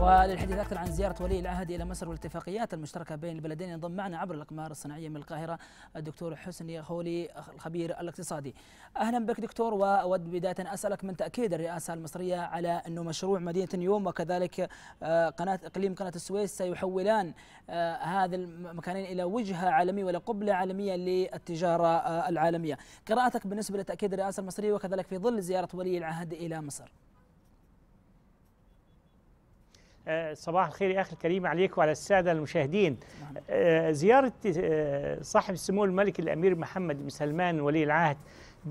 وللحديث أكثر عن زيارة ولي العهد إلى مصر والاتفاقيات المشتركة بين البلدين ينضم معنا عبر الأقمار الصناعية من القاهرة الدكتور حسني خولي الخبير الاقتصادي أهلا بك دكتور وأود بداية أسألك من تأكيد الرئاسة المصرية على أنه مشروع مدينة نيوم وكذلك آه، قناة إقليم قناة السويس سيحولان آه، هذا المكانين إلى وجهة عالمية ولا قبلة عالمية للتجارة آه، العالمية قراءتك بالنسبة لتأكيد الرئاسة المصرية وكذلك في ظل زيارة ولي العهد إلى مصر آه، صباح الخير يا اخي الكريم عليك وعلى الساده المشاهدين نعم. آه، زياره آه، صاحب السمو الملك الامير محمد بن سلمان ولي العهد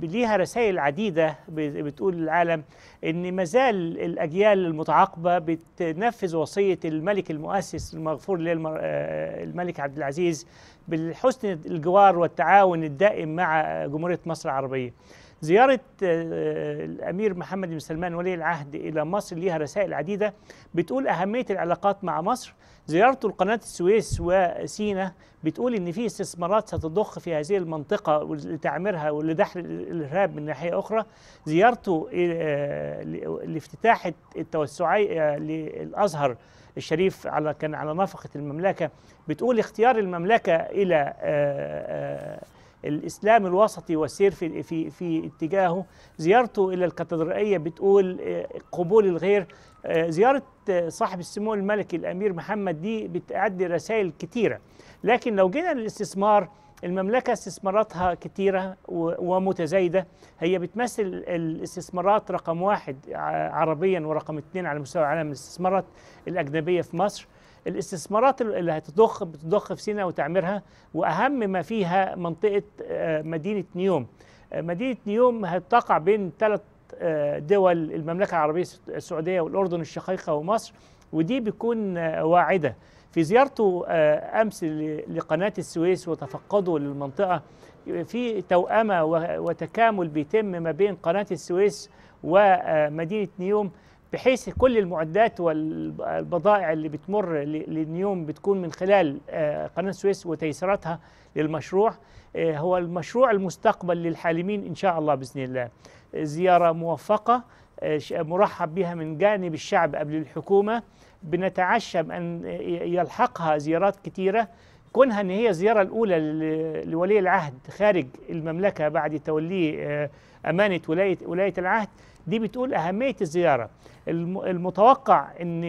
ليها رسائل عديدة بتقول للعالم إن ما زال الأجيال المتعاقبة بتنفذ وصية الملك المؤسس المغفور له الملك عبد العزيز بالحسن الجوار والتعاون الدائم مع جمهورية مصر العربية زيارة آه، الأمير محمد بن سلمان ولي العهد إلى مصر ليها رسائل عديدة بتقول أهمية العلاقات مع مصر زيارته لقناة السويس وسينا بتقول إن في استثمارات ستضخ في هذه المنطقة لتعميرها ولدحر الإرهاب من ناحية أخرى زيارته آه، آه، لافتتاح التوسعي للأزهر الشريف على كان على نفقة المملكة بتقول اختيار المملكة إلى آه، آه، الإسلام الوسطي والسير في, في, في اتجاهه زيارته إلى الكاتدرائية بتقول آه، قبول الغير زيارة صاحب السمو الملكي الأمير محمد دي بتعدي رسائل كثيره لكن لو جينا للاستثمار المملكة استثماراتها كتيرة ومتزايدة هي بتمثل الاستثمارات رقم واحد عربيا ورقم اثنين على مستوى العالم الاستثمارات الأجنبية في مصر الاستثمارات اللي هتضخ بتضخ في سينا وتعميرها وأهم ما فيها منطقة آه، مدينة نيوم آه، مدينة نيوم هتقع بين ثلاث آه، دول المملكة العربية السعودية والأردن الشقيقة ومصر ودي بيكون آه، واعدة في زيارته آه، أمس لقناة السويس وتفقده للمنطقة في توأمة وتكامل بيتم ما بين قناة السويس ومدينة آه، نيوم بحيث كل المعدات والبضائع اللي بتمر لنيوم بتكون من خلال قناة السويس وتيسيراتها للمشروع هو المشروع المستقبل للحالمين إن شاء الله بإذن الله زيارة موفقة مرحب بها من جانب الشعب قبل الحكومة بنتعشم أن يلحقها زيارات كثيرة كونها أن هي الزيارة الأولى لولي العهد خارج المملكة بعد توليه آه، أمانة ولاية, ولاية العهد دي بتقول أهمية الزيارة المتوقع أن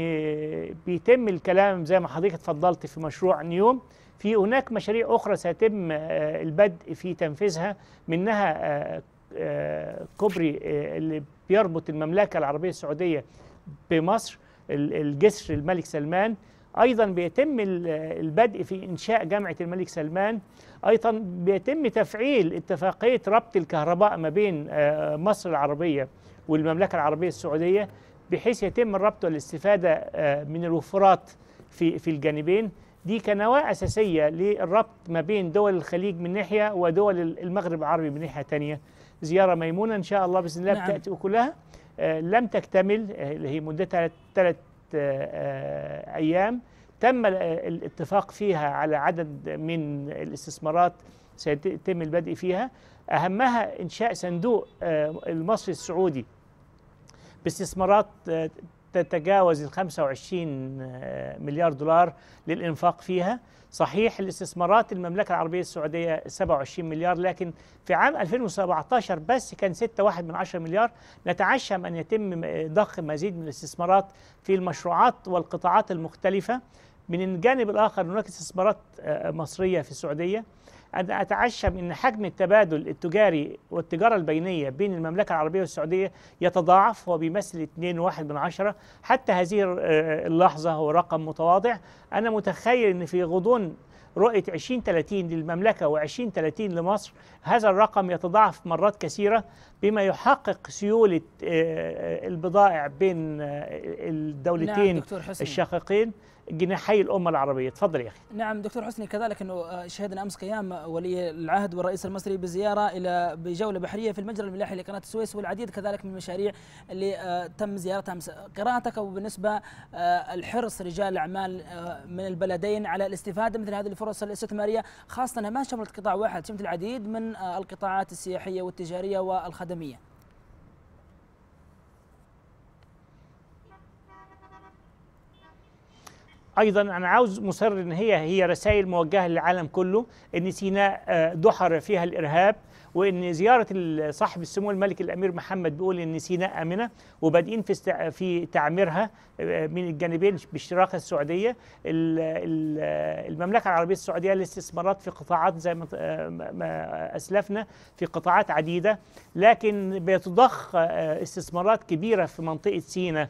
بيتم الكلام زي ما حضرتك اتفضلت في مشروع نيوم في هناك مشاريع أخرى سيتم آه، البدء في تنفيذها منها آه، آه، كوبري آه، اللي بيربط المملكة العربية السعودية بمصر الجسر الملك سلمان ايضا بيتم البدء في انشاء جامعه الملك سلمان ايضا بيتم تفعيل اتفاقيه ربط الكهرباء ما بين آه، مصر العربيه والمملكه العربيه السعوديه بحيث يتم الربط والاستفاده من الوفرات في في الجانبين دي كنواه اساسيه للربط ما بين دول الخليج من ناحيه ودول المغرب العربي من ناحيه ثانيه زيارة ميمونة إن شاء الله بإذن الله نعم. تأتي وكلها آه، لم تكتمل آه، اللي هي مدتها آه، ثلاث أيام تم الاتفاق فيها على عدد من الاستثمارات سيتم البدء فيها أهمها إنشاء صندوق المصري السعودي باستثمارات تتجاوز ال 25 آه، مليار دولار للإنفاق فيها صحيح الاستثمارات المملكة العربية السعودية 27 مليار لكن في عام 2017 بس كان 6.1 من 10 مليار نتعشم أن يتم آه، ضخ مزيد من الاستثمارات في المشروعات والقطاعات المختلفة من الجانب الآخر هناك استثمارات آه، مصرية في السعودية أنا أتعشم أن حجم التبادل التجاري والتجارة البينية بين المملكة العربية والسعودية يتضاعف هو بيمثل 2.1 من عشرة حتى هذه آه، اللحظة هو رقم متواضع أنا متخيل أن في غضون رؤية 2030 للمملكة و2030 لمصر هذا الرقم يتضاعف مرات كثيرة بما يحقق سيوله آه، آه، البضائع بين آه، الدولتين نعم دكتور حسني. الشقيقين جناحي الامه العربيه تفضل يا اخي نعم دكتور حسني كذلك انه شهدنا امس قيام ولي العهد والرئيس المصري بزياره الى بجوله بحريه في المجرى الملاحي لقناه السويس والعديد كذلك من المشاريع اللي تم زيارتها امس قراءتك وبالنسبه الحرص رجال الاعمال من البلدين على الاستفاده مثل هذه الفرص الاستثماريه خاصه انها ما شملت قطاع واحد شملت العديد من القطاعات السياحيه والتجاريه والخدمات آدمية ايضا انا عاوز مصر ان هي هي رسائل موجهه للعالم كله ان سيناء دحر آه، فيها الارهاب وان زياره صاحب السمو الملك الامير محمد بيقول ان سيناء امنه وبادئين في في تعميرها آه، من الجانبين باشتراك السعوديه المملكه العربيه السعوديه الاستثمارات في قطاعات زي آه، ما اسلفنا في قطاعات عديده لكن بيتضخ آه، استثمارات كبيره في منطقه سيناء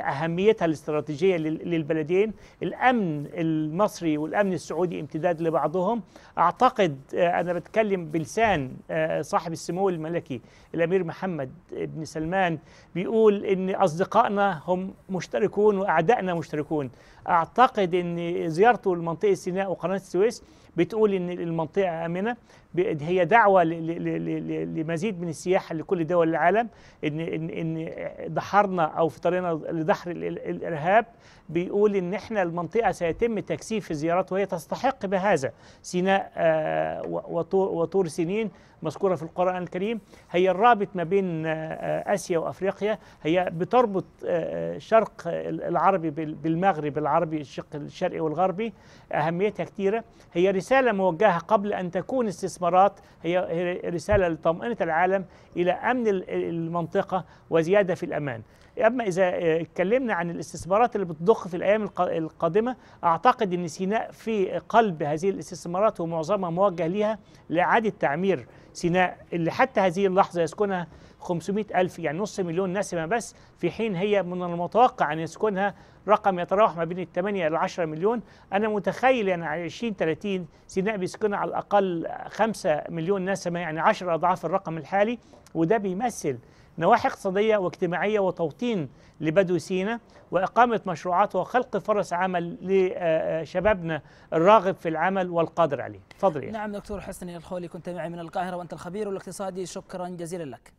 اهميتها الاستراتيجيه للبلدين الامن المصري والامن السعودي امتداد لبعضهم اعتقد انا بتكلم بلسان آه، صاحب السمو الملكي الامير محمد بن سلمان بيقول ان اصدقائنا هم مشتركون واعدائنا مشتركون اعتقد ان زيارته لمنطقه سيناء وقناه السويس بتقول ان المنطقه امنه هي دعوه لمزيد من السياحه لكل دول العالم ان ان ان دحرنا او في طريقنا لدحر الارهاب بيقول ان احنا المنطقه سيتم تكثيف الزيارات وهي تستحق بهذا سيناء آه، وطور سنين مذكوره في القران الكريم هي الرابط ما بين آه، اسيا وافريقيا هي بتربط آه، شرق العربي بالمغرب العربي الشق الشرقي والغربي اهميتها كثيره هي رسالة رسالة موجهة قبل أن تكون استثمارات هي رسالة لطمأنة العالم إلى أمن المنطقة وزيادة في الأمان اما اذا آه، اتكلمنا عن الاستثمارات اللي بتضخ في الايام القادمه اعتقد ان سيناء في قلب هذه الاستثمارات ومعظمها موجه ليها لاعاده تعمير سيناء اللي حتى هذه اللحظه يسكنها 500 ألف يعني نص مليون نسمة بس في حين هي من المتوقع أن يسكنها رقم يتراوح ما بين ال 8 إلى 10 مليون أنا متخيل أن يعني 20 30 سيناء بيسكنها على الأقل 5 مليون نسمة يعني 10 أضعاف الرقم الحالي وده بيمثل نواحي اقتصادية واجتماعية وتوطين لبدو سينا وإقامة مشروعات وخلق فرص عمل لشبابنا الراغب في العمل والقادر عليه فضل تفضل نعم دكتور حسني الخولي كنت معي من القاهرة وأنت الخبير الاقتصادي شكرا جزيلا لك